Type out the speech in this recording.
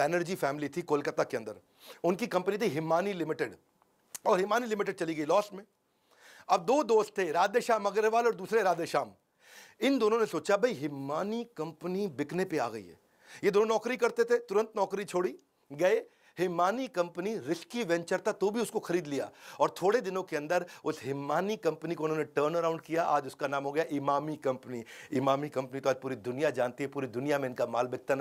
Banerjee family थी कोलकाता के अंदर उनकी कंपनी थी हिमानी लिमिटेड और हिमानी लिमिटेड चली गई लॉस में अब दो दोस्त थे राधे श्याम अग्रवाल और दूसरे राधे श्याम इन दोनों ने सोचा भाई हिमानी कंपनी बिकने पे आ गई है ये दोनों नौकरी करते थे तुरंत नौकरी छोड़ी गए हिमानी कंपनी रिस्की वेंचर था तो भी उसको खरीद लिया और थोड़े दिनों के अंदर उस हिमानी कंपनी को उन्होंने टर्न अराउंड किया आज उसका नाम हो गया इमामी कंपनी इमामी कंपनी तो आज पूरी दुनिया जानती है पूरी दुनिया में इनका माल बिकता